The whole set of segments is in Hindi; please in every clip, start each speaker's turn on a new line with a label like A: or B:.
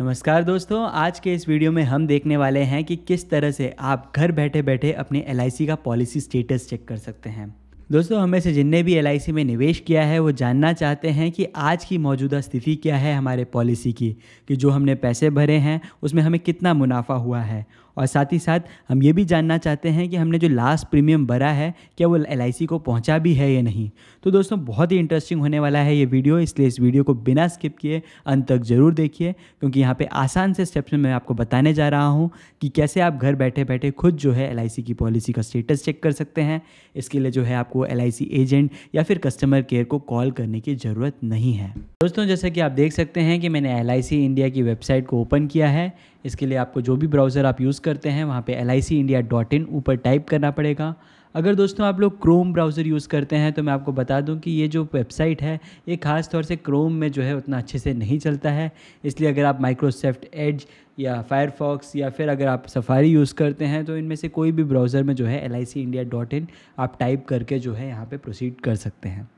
A: नमस्कार दोस्तों आज के इस वीडियो में हम देखने वाले हैं कि किस तरह से आप घर बैठे बैठे अपने एल का पॉलिसी स्टेटस चेक कर सकते हैं दोस्तों हमें से जिनने भी एल में निवेश किया है वो जानना चाहते हैं कि आज की मौजूदा स्थिति क्या है हमारे पॉलिसी की कि जो हमने पैसे भरे हैं उसमें हमें कितना मुनाफा हुआ है और साथ ही साथ हम ये भी जानना चाहते हैं कि हमने जो लास्ट प्रीमियम भरा है क्या वो एल को पहुँचा भी है या नहीं तो दोस्तों बहुत ही इंटरेस्टिंग होने वाला है ये वीडियो इसलिए इस वीडियो को बिना स्किप किए अंत तक ज़रूर देखिए क्योंकि यहाँ पर आसान से स्टेप्स में मैं आपको बताने जा रहा हूँ कि कैसे आप घर बैठे बैठे खुद जो है एल की पॉलिसी का स्टेटस चेक कर सकते हैं इसके लिए जो है आपको एल एजेंट या फिर कस्टमर केयर को कॉल करने की ज़रूरत नहीं है दोस्तों जैसा कि आप देख सकते हैं कि मैंने एल इंडिया की वेबसाइट को ओपन किया है इसके लिए आपको जो भी ब्राउज़र आप यूज़ करते हैं वहाँ पे एल इंडिया डॉट इन ऊपर टाइप करना पड़ेगा अगर दोस्तों आप लोग क्रोम ब्राउज़र यूज़ करते हैं तो मैं आपको बता दूं कि ये जो वेबसाइट है ये ख़ास तौर से क्रोम में जो है उतना अच्छे से नहीं चलता है इसलिए अगर आप माइक्रोसॉफ्ट एज या फायरफॉक्स या फिर अगर आप सफारी यूज़ करते हैं तो इनमें से कोई भी ब्राउज़र में जो है एल इंडिया डॉट इन आप टाइप करके जो है यहाँ पर प्रोसीड कर सकते हैं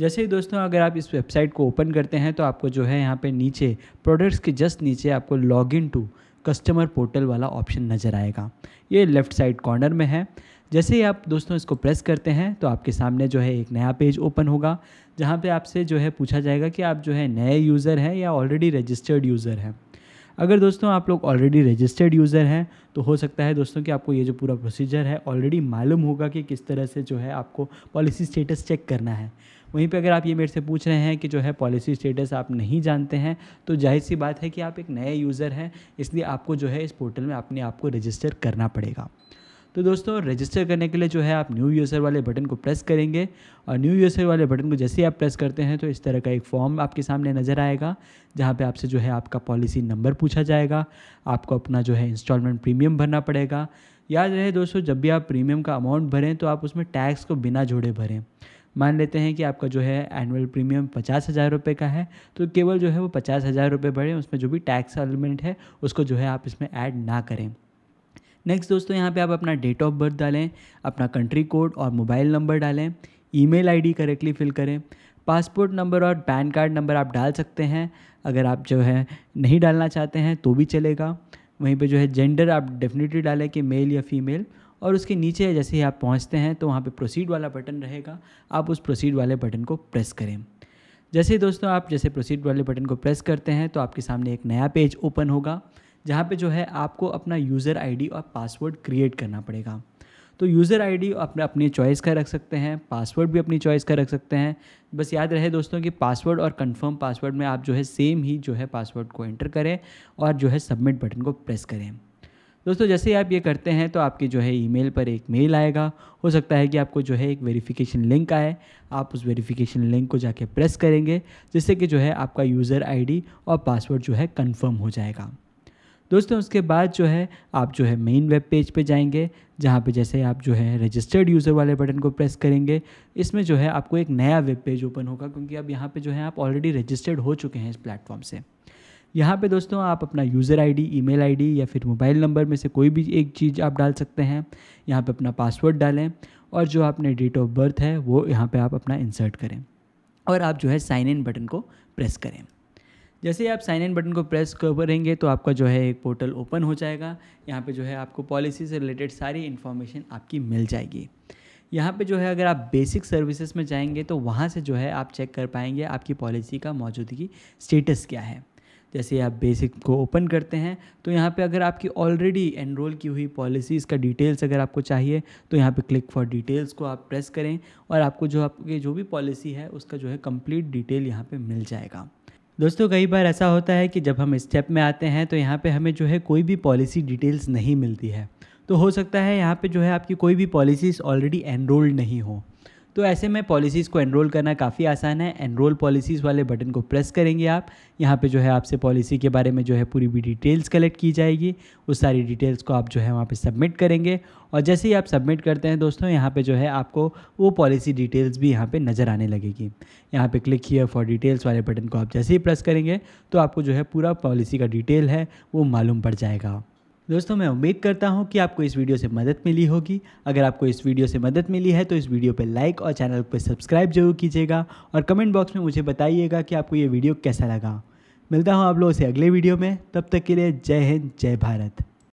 A: जैसे ही दोस्तों अगर आप इस वेबसाइट को ओपन करते हैं तो आपको जो है यहाँ पे नीचे प्रोडक्ट्स के जस्ट नीचे आपको log in to customer portal वाला ऑप्शन नज़र आएगा ये लेफ़्ट साइड कॉर्नर में है जैसे ही आप दोस्तों इसको प्रेस करते हैं तो आपके सामने जो है एक नया पेज ओपन होगा जहाँ पे आपसे जो है पूछा जाएगा कि आप जो है नए यूज़र हैं या ऑलरेडी रजिस्टर्ड यूज़र हैं अगर दोस्तों आप लोग ऑलरेडी रजिस्टर्ड यूज़र हैं तो हो सकता है दोस्तों कि आपको ये जो पूरा प्रोसीजर है ऑलरेडी मालूम होगा कि किस तरह से जो है आपको पॉलिसी स्टेटस चेक करना है वहीं पे अगर आप ये मेरे से पूछ रहे हैं कि जो है पॉलिसी स्टेटस आप नहीं जानते हैं तो जाहिर सी बात है कि आप एक नए यूज़र हैं इसलिए आपको जो है इस पोर्टल में अपने आप को रजिस्टर करना पड़ेगा तो दोस्तों रजिस्टर करने के लिए जो है आप न्यू यूज़र वाले बटन को प्रेस करेंगे और न्यू यूज़र वाले बटन को जैसे ही आप प्रेस करते हैं तो इस तरह का एक फॉर्म आपके सामने नज़र आएगा जहाँ पे आपसे जो है आपका पॉलिसी नंबर पूछा जाएगा आपको अपना जो है इंस्टॉलमेंट प्रीमियम भरना पड़ेगा याद रहे दोस्तों जब भी आप प्रीमियम का अमाउंट भरें तो आप उसमें टैक्स को बिना जोड़े भरें मान लेते हैं कि आपका जो है एनुअल प्रीमियम पचास हज़ार रुपये का है तो केवल जो है वो पचास हज़ार रुपये बढ़े उसमें जो भी टैक्स एलिमेंट है उसको जो है आप इसमें ऐड ना करें नेक्स्ट दोस्तों यहाँ पे आप अपना डेट ऑफ बर्थ डालें अपना कंट्री कोड और मोबाइल नंबर डालें ईमेल आईडी करेक्टली फिल करें पासपोर्ट नंबर और पैन कार्ड नंबर आप डाल सकते हैं अगर आप जो है नहीं डालना चाहते हैं तो भी चलेगा वहीं पे जो है जेंडर आप डेफिनेटली डालें कि मेल या फीमेल और उसके नीचे जैसे ही आप पहुँचते हैं तो वहाँ पर प्रोसीड वाला बटन रहेगा आप उस प्रोसीड वाले बटन को प्रेस करें जैसे दोस्तों आप जैसे प्रोसीड वाले बटन को प्रेस करते हैं तो आपके सामने एक नया पेज ओपन होगा जहाँ पे जो है आपको अपना यूज़र आईडी और पासवर्ड क्रिएट करना पड़ेगा तो यूज़र आईडी अपने अपनी चॉइस का रख सकते हैं पासवर्ड भी अपनी चॉइस का रख सकते हैं बस याद रहे दोस्तों कि पासवर्ड और कंफर्म पासवर्ड में आप जो है सेम ही जो है पासवर्ड को एंटर करें और जो है सबमिट बटन को प्रेस करें दोस्तों जैसे ही आप ये करते हैं तो आपके जो है ईमेल पर एक मेल आएगा हो सकता है कि आपको जो है एक वेरिफिकेशन लिंक आए आप उस वेरिफिकेशन लिंक को जाके प्रेस करेंगे जिससे कि जो है आपका यूज़र आईडी और पासवर्ड जो है कंफर्म हो जाएगा दोस्तों उसके बाद जो है आप जो है मेन वेब पेज पे जाएंगे जहाँ पर जैसे आप जो है रजिस्टर्ड यूज़र वाले बटन को प्रेस करेंगे इसमें जो है आपको एक नया वेब पेज ओपन होगा क्योंकि अब यहाँ पर जो है आप ऑलरेडी रजिस्टर्ड हो चुके हैं इस प्लेटफॉर्म से यहाँ पे दोस्तों आप अपना यूज़र आईडी, ईमेल आईडी या फिर मोबाइल नंबर में से कोई भी एक चीज़ आप डाल सकते हैं यहाँ पे अपना पासवर्ड डालें और जो आपने डेट ऑफ बर्थ है वो यहाँ पे आप अपना इंसर्ट करें और आप जो है साइन इन बटन को प्रेस करें जैसे ही आप साइन इन बटन को प्रेस करेंगे तो आपका जो है एक पोर्टल ओपन हो जाएगा यहाँ पर जो है आपको पॉलिसी से रिलेटेड सारी इन्फॉर्मेशन आपकी मिल जाएगी यहाँ पे जो है अगर आप बेसिक सर्विसेज में जाएंगे तो वहाँ से जो है आप चेक कर पाएंगे आपकी पॉलिसी का मौजूदगी स्टेटस क्या है जैसे आप बेसिक को ओपन करते हैं तो यहाँ पे अगर आपकी ऑलरेडी एनरोल की हुई पॉलिसीज़ का डिटेल्स अगर आपको चाहिए तो यहाँ पे क्लिक फॉर डिटेल्स को आप प्रेस करें और आपको जो आपकी जो भी पॉलिसी है उसका जो है कंप्लीट डिटेल यहाँ पे मिल जाएगा दोस्तों कई बार ऐसा होता है कि जब हम स्टेप में आते हैं तो यहाँ पर हमें जो है कोई भी पॉलिसी डिटेल्स नहीं मिलती है तो हो सकता है यहाँ पे जो है आपकी कोई भी पॉलिसीज़ ऑलरेडी एनरोल्ड नहीं हों तो ऐसे में पॉलिसीज़ को एनरोल करना काफ़ी आसान है एनरोल पॉलिसीज़ वाले बटन को प्रेस करेंगे आप यहाँ पे जो है आपसे पॉलिसी के बारे में जो है पूरी भी डिटेल्स कलेक्ट की जाएगी उस सारी डिटेल्स को आप जो है वहाँ पे सबमिट करेंगे और जैसे ही आप सबमिट करते हैं दोस्तों यहाँ पे जो है आपको वो पॉलिसी डिटेल्स भी यहाँ पे नज़र आने लगेगी यहाँ पे क्लिक किया फॉर डिटेल्स वाले बटन को आप जैसे ही प्रेस करेंगे तो आपको जो है पूरा पॉलिसी का डिटेल है वो मालूम पड़ जाएगा दोस्तों मैं उम्मीद करता हूँ कि आपको इस वीडियो से मदद मिली होगी अगर आपको इस वीडियो से मदद मिली है तो इस वीडियो पर लाइक और चैनल पर सब्सक्राइब जरूर कीजिएगा और कमेंट बॉक्स में मुझे बताइएगा कि आपको ये वीडियो कैसा लगा मिलता हूँ आप लोगों से अगले वीडियो में तब तक के लिए जय हिंद जय भारत